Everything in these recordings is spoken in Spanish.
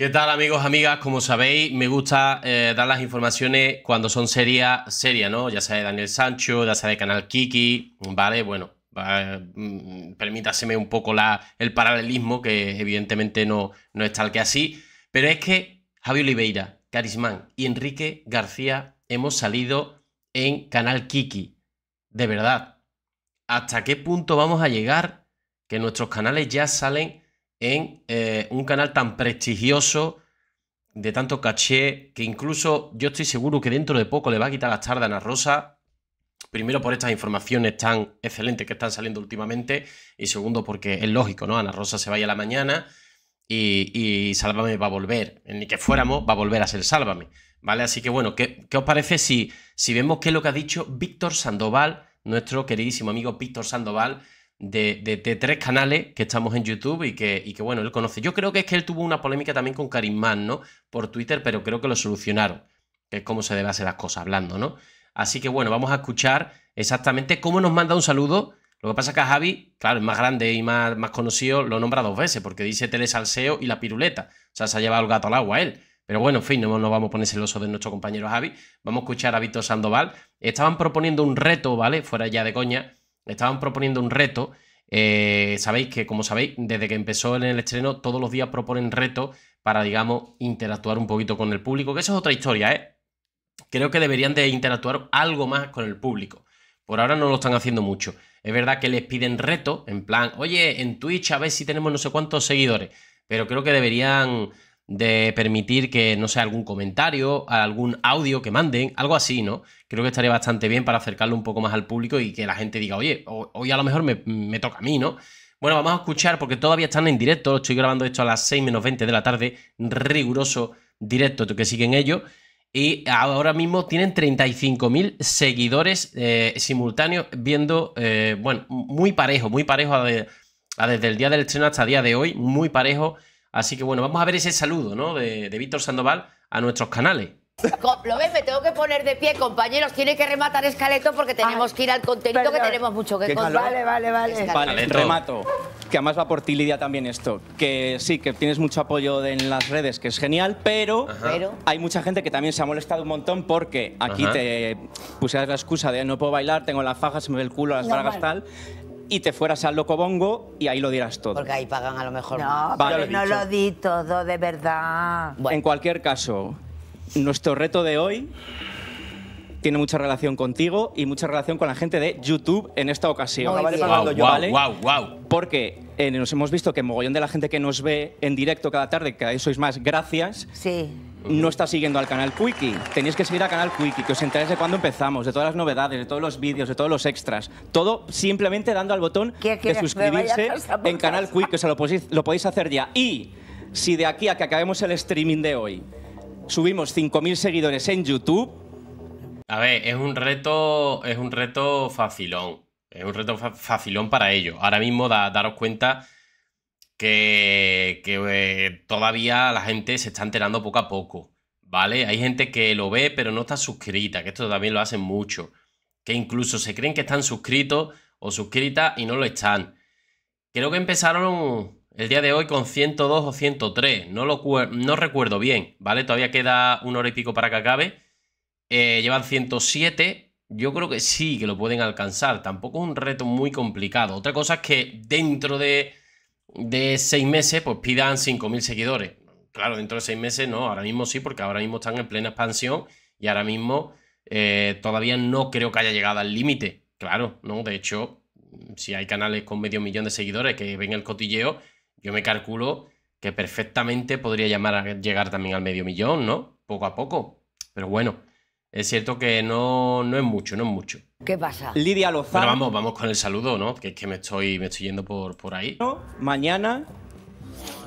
¿Qué tal amigos, amigas? Como sabéis, me gusta eh, dar las informaciones cuando son serias, seria, ¿no? Ya sea de Daniel Sancho, ya sea de Canal Kiki, ¿vale? Bueno, mm, permítaseme un poco la, el paralelismo, que evidentemente no, no es tal que así, pero es que Javi Oliveira, Carismán y Enrique García hemos salido en Canal Kiki, de verdad. ¿Hasta qué punto vamos a llegar que nuestros canales ya salen en eh, un canal tan prestigioso, de tanto caché, que incluso yo estoy seguro que dentro de poco le va a quitar las tarde a Ana Rosa. Primero por estas informaciones tan excelentes que están saliendo últimamente y segundo porque es lógico, ¿no? Ana Rosa se vaya a la mañana y, Sálvame va a volver. Ni que fuéramos, va a volver a ser Sálvame, ¿vale? Así que bueno, ¿qué, os parece si, si vemos qué es lo que ha dicho Víctor Sandoval, nuestro queridísimo amigo Víctor Sandoval, de, tres canales que estamos en YouTube y que, bueno, él conoce. Yo creo que es que él tuvo una polémica también con Karimán, ¿no? Por Twitter, pero creo que lo solucionaron, que es como se debe hacer las cosas hablando, ¿no? Así que bueno, vamos a escuchar exactamente cómo nos manda un saludo. Lo que pasa es que a Javi, claro, es más grande y más, más conocido, lo nombra dos veces, porque dice Salseo y la piruleta. O sea, se ha llevado el gato al agua él. Pero bueno, en fin, no, nos vamos a el oso de nuestro compañero Javi. Vamos a escuchar a Víctor Sandoval. Estaban proponiendo un reto, ¿vale? Fuera ya de coña, estaban proponiendo un reto. Eh, sabéis que, como sabéis, desde que empezó en el estreno, todos los días proponen retos para, digamos, interactuar un poquito con el público, que eso es otra historia, ¿eh? Creo que deberían de interactuar algo más con el público. Por ahora no lo están haciendo mucho. Es verdad que les piden reto en plan, oye, en Twitch a ver si tenemos no sé cuántos seguidores, pero creo que deberían de permitir que, no sea algún comentario, algún audio que manden, algo así, ¿no? Creo que estaría bastante bien para acercarlo un poco más al público y que la gente diga, oye, hoy a lo mejor me, toca a mí, ¿no? Bueno, vamos a escuchar porque todavía están en directo, estoy grabando esto a las 6 menos 20 de la tarde, riguroso directo, que siguen ellos. Y ahora mismo tienen 35.000 seguidores eh, simultáneos viendo, eh, bueno, muy parejo, muy parejo desde el día del estreno hasta el día de hoy, muy parejo Así que bueno, vamos a ver ese saludo, ¿no? De, Víctor Sandoval a nuestros canales. Lo ves, me tengo que poner de pie, compañeros. Tiene que rematar escaleto porque tenemos que ir al contenido que tenemos mucho que contar. Vale, vale, vale. Vale, remato. Que además va por ti, Lidia, también esto. Que sí, que tienes mucho apoyo en las redes, que es genial, pero hay mucha gente que también se ha molestado un montón porque aquí te pusieras la excusa de no puedo bailar, tengo las fajas, se me ve el culo, las no, vargas, tal y te fueras al Locobongo y ahí lo dirás todo. Porque ahí pagan a lo mejor. No, Vale, pero lo no lo di todo, de verdad. En cualquier caso, nuestro reto de hoy tiene mucha relación contigo y mucha relación con la gente de YouTube en esta ocasión. Wow, yo, wow, wow, Porque eh, nos hemos visto que mogollón de la gente que nos ve en directo cada tarde, que ahí sois más, gracias. Sí no está siguiendo al canal Quickie, tenéis que seguir al canal Quickie, que os enteréis de cuándo empezamos, de todas las novedades, de todos los vídeos, de todos los extras. Todo simplemente dando al botón de suscribirse en canal Quickie, Que sea, lo podéis, hacer ya. Y si de aquí a que acabemos el streaming de hoy subimos 5.000 seguidores en YouTube... A ver, es un reto, es un reto facilón. Es un reto facilón para ello. Ahora mismo daros cuenta que, eh, todavía la gente se está enterando poco a poco, ¿vale? Hay gente que lo ve pero no está suscrita, que esto también lo hacen mucho, que incluso se creen que están suscritos o suscritas y no lo están. Creo que empezaron el día de hoy con 102 o 103, no, lo no recuerdo bien, ¿vale? Todavía queda una hora y pico para que acabe. Eh, llevan 107, yo creo que sí, que lo pueden alcanzar. Tampoco es un reto muy complicado. Otra cosa es que dentro de de seis meses, pues pidan 5.000 seguidores. Claro, dentro de seis meses no, ahora mismo sí, porque ahora mismo están en plena expansión y ahora mismo eh, todavía no creo que haya llegado al límite. Claro, no, de hecho, si hay canales con medio millón de seguidores que ven el cotilleo, yo me calculo que perfectamente podría llamar a llegar también al medio millón, ¿no? Poco a poco. Pero bueno, es cierto que no, no es mucho, no es mucho. ¿Qué pasa? Lidia Lozano. Pero vamos, vamos con el saludo, ¿no? Que es que me estoy, me yendo por, por ahí. Mañana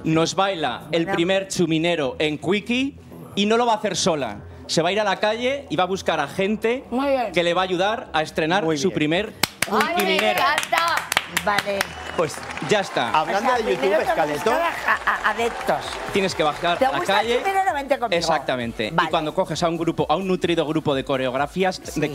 nos baila el primer chuminero en Quickie y no lo va a hacer sola. Se va a ir a la calle y va a buscar a gente que le va a ayudar a estrenar su primer Ay, me encanta. Vale. Pues ya está. Hablando de YouTube, Adeptos. tienes que bajar a la calle. Exactamente. Y cuando coges a un grupo, a un nutrido grupo de coreografías, de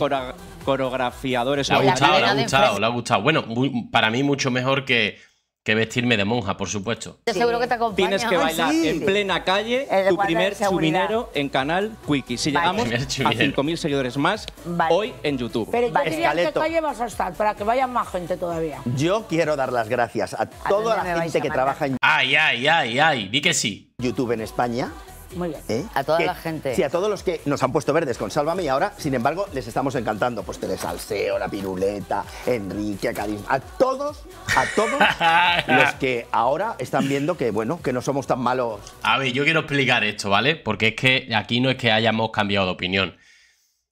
coreografiadores. ha gustado, ha gustado, ha gustado. Bueno, para mí mucho mejor que vestirme de monja, por supuesto. Te Seguro que te acompaña. Tienes que bailar en plena calle tu primer chubinero en canal Quickie. Si llegamos a 5.000 seguidores más hoy en YouTube. Pero qué calle vas a estar para que vaya más gente todavía. Yo quiero dar las gracias a, toda la gente que trabaja en... ¡Ay, ay, ay, ay! Di que sí. YouTube en España muy bien. ¿Eh? A toda la gente. Sí, a todos los que nos han puesto verdes con Sálvame y ahora, sin embargo, les estamos encantando. Pues Telesalseo, La Piruleta, Enrique, Karim. A todos, a todos los que ahora están viendo que, bueno, que no somos tan malos. A ver, yo quiero explicar esto, ¿vale? Porque es que aquí no es que hayamos cambiado de opinión.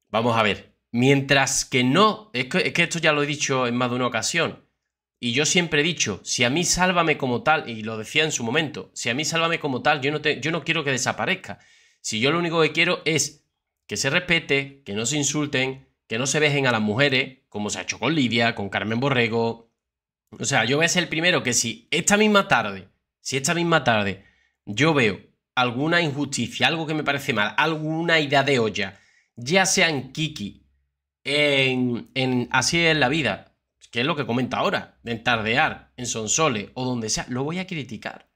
Vamos a ver. Mientras que no, es que esto ya lo he dicho en más de una ocasión. Y yo siempre he dicho, si a mí sálvame como tal, y lo decía en su momento, si a mí sálvame como tal, yo no, yo no quiero que desaparezca. Si yo lo único que quiero es que se respete, que no se insulten, que no se vejen a las mujeres, como se ha hecho con Lidia, con Carmen Borrego. O sea, yo voy a ser el primero que si esta misma tarde, si esta misma tarde yo veo alguna injusticia, algo que me parece mal, alguna idea de olla, ya sea en Kiki, en, en Así es la vida, que es lo que comenta ahora, de tardear en Sonsole o donde sea, lo voy a criticar.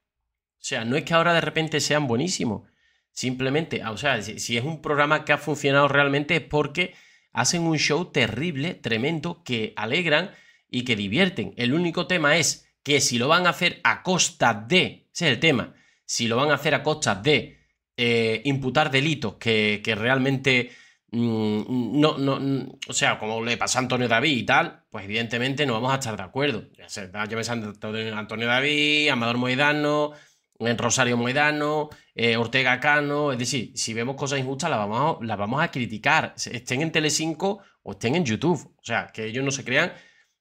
O sea, no es que ahora de repente sean buenísimos. Simplemente, ah, o sea, si, es un programa que ha funcionado realmente es porque hacen un show terrible, tremendo, que alegran y que divierten. El único tema es que si lo van a hacer a costa de, ese es el tema, si lo van a hacer a costa de eh, imputar delitos que, que realmente Mm, no, no, mm, o sea, como le pasa a Antonio David y tal, pues evidentemente no vamos a estar de acuerdo. Ya a Antonio David, Amador Moedano, eh, Rosario Moedano, eh, Ortega Cano. Es decir, si vemos cosas injustas, las vamos, a, las vamos a criticar, estén en Telecinco o estén en YouTube. O sea, que ellos no se crean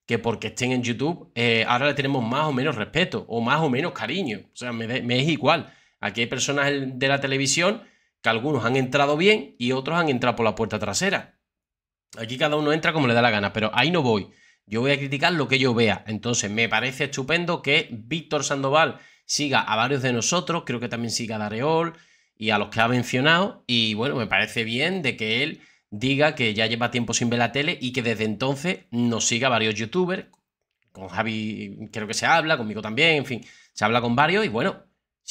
que porque estén en YouTube, eh, ahora le tenemos más o menos respeto o más o menos cariño. O sea, me es igual. Aquí hay personas de la televisión que algunos han entrado bien y otros han entrado por la puerta trasera. Aquí cada uno entra como le da la gana, pero ahí no voy. Yo voy a criticar lo que yo vea. Entonces, me parece estupendo que Víctor Sandoval siga a varios de nosotros, creo que también siga a Dareol y a los que ha mencionado. Y bueno, me parece bien de que él diga que ya lleva tiempo sin ver la tele y que desde entonces nos siga varios youtubers. Con Javi creo que se habla, conmigo también, en fin, se habla con varios y bueno,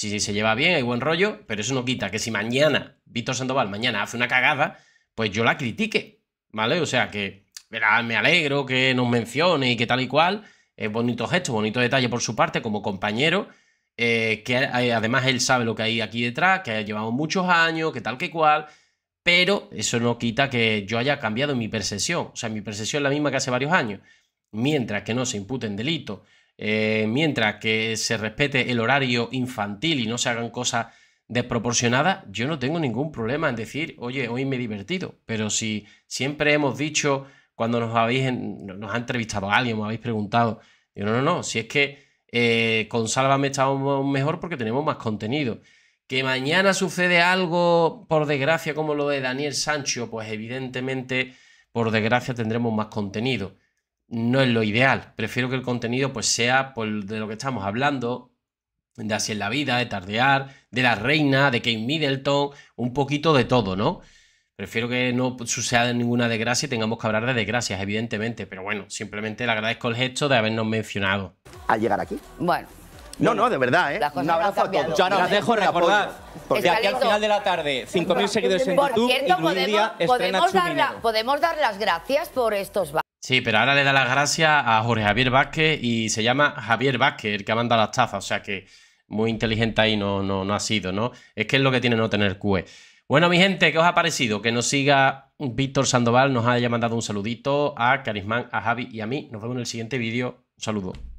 si se lleva bien, hay buen rollo, pero eso no quita que si mañana Víctor Sandoval mañana hace una cagada, pues yo la critique, ¿vale? O sea que verá, me alegro que nos mencione y que tal y cual, es bonito gesto, bonito detalle por su parte como compañero, eh, que eh, además él sabe lo que hay aquí detrás, que llevado muchos años, que tal que cual, pero eso no quita que yo haya cambiado mi percepción, o sea, mi percepción es la misma que hace varios años, mientras que no se imputen delito... Eh, mientras que se respete el horario infantil y no se hagan cosas desproporcionadas, yo no tengo ningún problema en decir, oye, hoy me he divertido. Pero si siempre hemos dicho, cuando nos habéis nos ha entrevistado a alguien, me habéis preguntado, yo no, no, no, si es que eh, con Sálvame estamos mejor porque tenemos más contenido. Que mañana sucede algo, por desgracia, como lo de Daniel Sancho, pues evidentemente, por desgracia, tendremos más contenido no es lo ideal. Prefiero que el contenido pues sea de lo que estamos hablando, de así en la vida, de tardear, de la reina, de Kate Middleton, un poquito de todo, ¿no? Prefiero que no suceda ninguna desgracia y tengamos que hablar de desgracias, evidentemente. Pero bueno, simplemente le agradezco el gesto de habernos mencionado. Al llegar aquí. Bueno. No, no, de verdad, ¿eh? Un abrazo a todos. Yo no os dejo recordar. Porque aquí al final de la tarde, 5.000 seguidores en YouTube. Por cierto, podemos, dar podemos dar las gracias por estos Sí, pero ahora le da las gracias a Jorge Javier Vázquez y se llama Javier Vázquez el que ha mandado las tazas. O sea que muy inteligente ahí no, no, no ha sido, ¿no? Es que es lo que tiene no tener QE. Bueno, mi gente, ¿qué os ha parecido? Que nos siga Víctor Sandoval, nos haya mandado un saludito a Carismán, a Javi y a mí. Nos vemos en el siguiente vídeo. Un saludo.